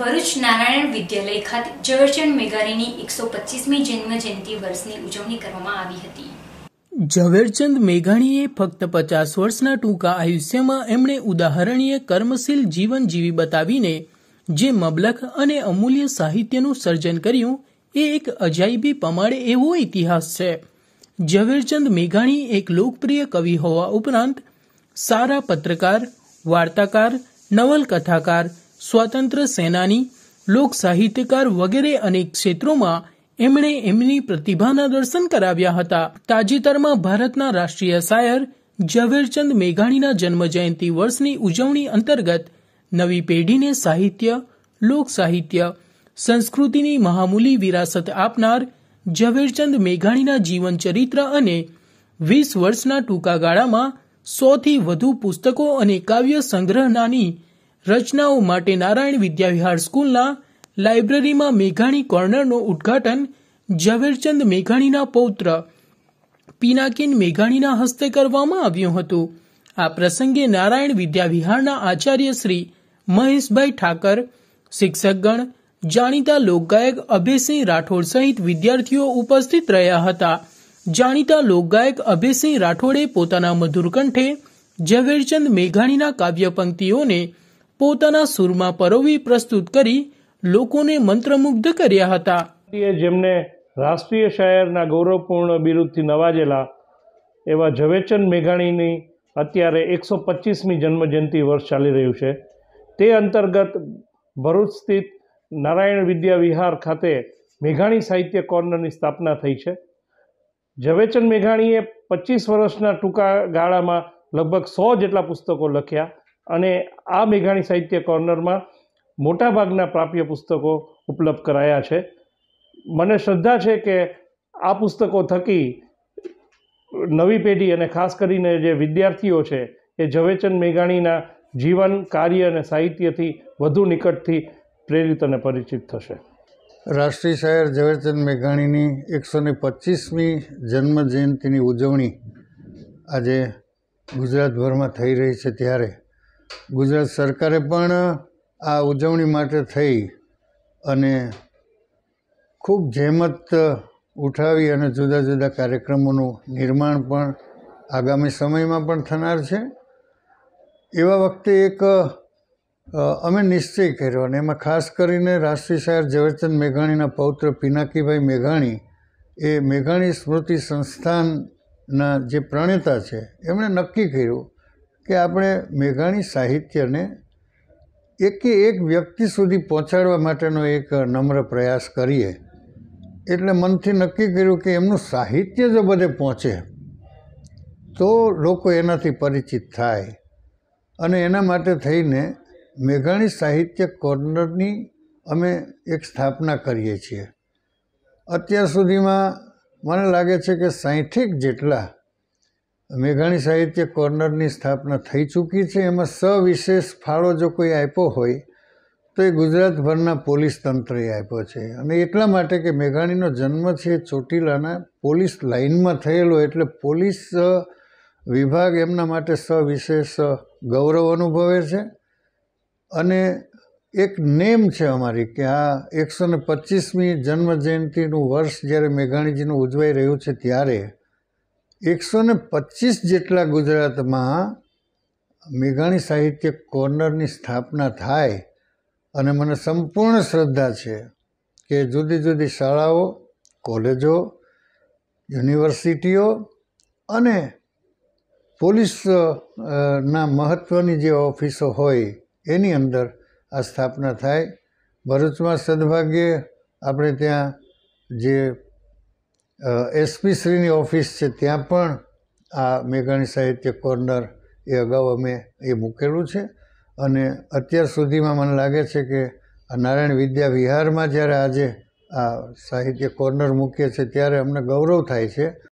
ભરૂચ નારાયણ વિદ્યાલય ખાતે ઝવેરચંદ મેઘાણીની એકસો પચીસમી જન્મ જયંતિ વર્ષની ઉજવણી કરવામાં આવી હતી ઝવેરચંદ મેઘાણીએ ફક્ત પચાસ વર્ષના ટૂંકા આયુષ્યમાં એમણે ઉદાહરણીય કર્મશીલ જીવન જીવી બતાવીને જે મબલખ અને અમૂલ્ય સાહિત્યનું સર્જન કર્યું એ એક અજાયબી પમાડે એવો ઇતિહાસ છે ઝવેરચંદ મેઘાણી એક લોકપ્રિય કવિ હોવા ઉપરાંત સારા પત્રકાર વાર્તાકાર નવલકથાકાર સ્વાતંત્ર્ય સેનાની લોક સાહિત્યકાર વગેરે અનેક ક્ષેત્રોમાં એમણે એમની પ્રતિભાના દર્શન કરાવ્યા હતા તાજેતરમાં ભારતના રાષ્ટ્રીય શાયર ઝવેરચંદ મેઘાણીના જન્મ જયંતિ વર્ષની ઉજવણી અંતર્ગત નવી પેઢીને સાહિત્ય લોક સાહિત્ય સંસ્કૃતિની મહામૂલી વિરાસત આપનાર ઝવેરચંદ મેઘાણીના જીવન ચરિત્ર અને વીસ વર્ષના ટૂંકા ગાળામાં સોથી વધુ પુસ્તકો અને કાવ્ય સંગ્રહનાની રચનાઓ માટે નારાયણ વિદ્યાવિહાર સ્કૂલના લાઇબ્રેરીમાં મેઘાણી કોર્નરનું ઉદ્ઘાટન ઝવેરચંદ મેઘાણીના પૌત્ર પિનાકીન મેઘાણીના હસ્તે કરવામાં આવ્યું હતું આ પ્રસંગે નારાયણ વિદ્યાવિહારના આચાર્ય શ્રી મહેશભાઈ ઠાકર શિક્ષકગણ જાણીતા લોકગાયક અભયસિંહ રાઠોડ સહિત વિદ્યાર્થીઓ ઉપસ્થિત રહ્યા હતા જાણીતા લોકગાયક અભયસિંહ રાઠોડે પોતાના મધુર કંઠે ઝવેરચંદ મેઘાણીના કાવ્ય પંક્તિઓને પોતાના સુરમાં પરોવી પ્રસ્તુત કરી લોકોને મંત્રમુગ્ધ કર્યા હતા જેમને રાષ્ટ્રીય શહેરના ગૌરવપૂર્ણ બિરુદથી નવાજેલા એવા ઝવેરચંદ મેઘાણીની અત્યારે એકસો પચીસમી જન્મજયંતિ વર્ષ ચાલી રહ્યું છે તે અંતર્ગત ભરૂચ સ્થિત નારાયણ વિદ્યા વિહાર ખાતે મેઘાણી સાહિત્ય કોર્નરની સ્થાપના થઈ છે ઝવેરચંદ મેઘાણીએ પચીસ વર્ષના ટૂંકા ગાળામાં લગભગ સો જેટલા પુસ્તકો લખ્યા અને આ મેઘાણી સાહિત્ય કોર્નરમાં મોટાભાગના પ્રાપ્ય પુસ્તકો ઉપલબ્ધ કરાયા છે મને શ્રદ્ધા છે કે આ પુસ્તકો થકી નવી પેઢી અને ખાસ કરીને જે વિદ્યાર્થીઓ છે એ ઝવેચંદ મેઘાણીના જીવન કાર્ય અને સાહિત્યથી વધુ નિકટથી પ્રેરિત અને પરિચિત થશે રાષ્ટ્રીય શાયર ઝવેરચંદ મેઘાણીની એકસો ને પચીસમી જન્મજયંતિની ઉજવણી આજે ગુજરાતભરમાં થઈ રહી છે ત્યારે ગુજરાત સરકારે પણ આ ઉજવણી માટે થઈ અને ખૂબ જહેમત ઉઠાવી અને જુદા જુદા કાર્યક્રમોનું નિર્માણ પણ આગામી સમયમાં પણ થનાર છે એવા વખતે એક અમે નિશ્ચય કર્યો અને એમાં ખાસ કરીને રાષ્ટ્રીય શાયર ઝવેરચંદ મેઘાણીના પૌત્ર પિનાકીભાઈ મેઘાણી એ મેઘાણી સ્મૃતિ સંસ્થાનના જે પ્રણેતા છે એમણે નક્કી કર્યું કે આપણે મેઘાણી સાહિત્યને એકે એક વ્યક્તિ સુધી પહોંચાડવા માટેનો એક નમ્ર પ્રયાસ કરીએ એટલે મનથી નક્કી કર્યું કે એમનું સાહિત્ય જો બધે પહોંચે તો લોકો એનાથી પરિચિત થાય અને એના માટે થઈને મેઘાણી સાહિત્ય કોર્નરની અમે એક સ્થાપના કરીએ છીએ અત્યાર સુધીમાં મને લાગે છે કે સાહીઠેક જેટલા મેઘાણી સાહિત્ય કોર્નરની સ્થાપના થઈ ચૂકી છે એમાં સવિશેષ ફાળો જો કોઈ આપ્યો હોય તો એ ગુજરાતભરના પોલીસ તંત્રએ આપ્યો છે અને એટલા માટે કે મેઘાણીનો જન્મ છે ચોટીલાના પોલીસ લાઇનમાં થયેલો એટલે પોલીસ વિભાગ એમના માટે સવિશેષ ગૌરવ અનુભવે છે અને એક નેમ છે અમારી કે આ એકસો ને પચીસમી જન્મ જયંતિનું વર્ષ જ્યારે મેઘાણીજીનું ઉજવાઈ રહ્યું છે ત્યારે એકસો ને પચીસ જેટલા ગુજરાતમાં મેઘાણી સાહિત્ય કોર્નરની સ્થાપના થાય અને મને સંપૂર્ણ શ્રદ્ધા છે કે જુદી જુદી શાળાઓ કોલેજો યુનિવર્સિટીઓ અને પોલીસ ના મહત્ત્વની જે ઓફિસો હોય એની અંદર આ સ્થાપના થાય ભરૂચમાં સદભાગ્યે આપણે ત્યાં જે એસપી શ્રીની ઓફિસ છે ત્યાં પણ આ મેઘાણી સાહિત્ય કોર્નર એ અગાઉ અમે એ મૂકેલું છે અને અત્યાર સુધીમાં મને લાગે છે કે આ નારાયણ વિદ્યા વિહારમાં જ્યારે આજે આ સાહિત્ય કોર્નર મૂકીએ છીએ ત્યારે અમને ગૌરવ થાય છે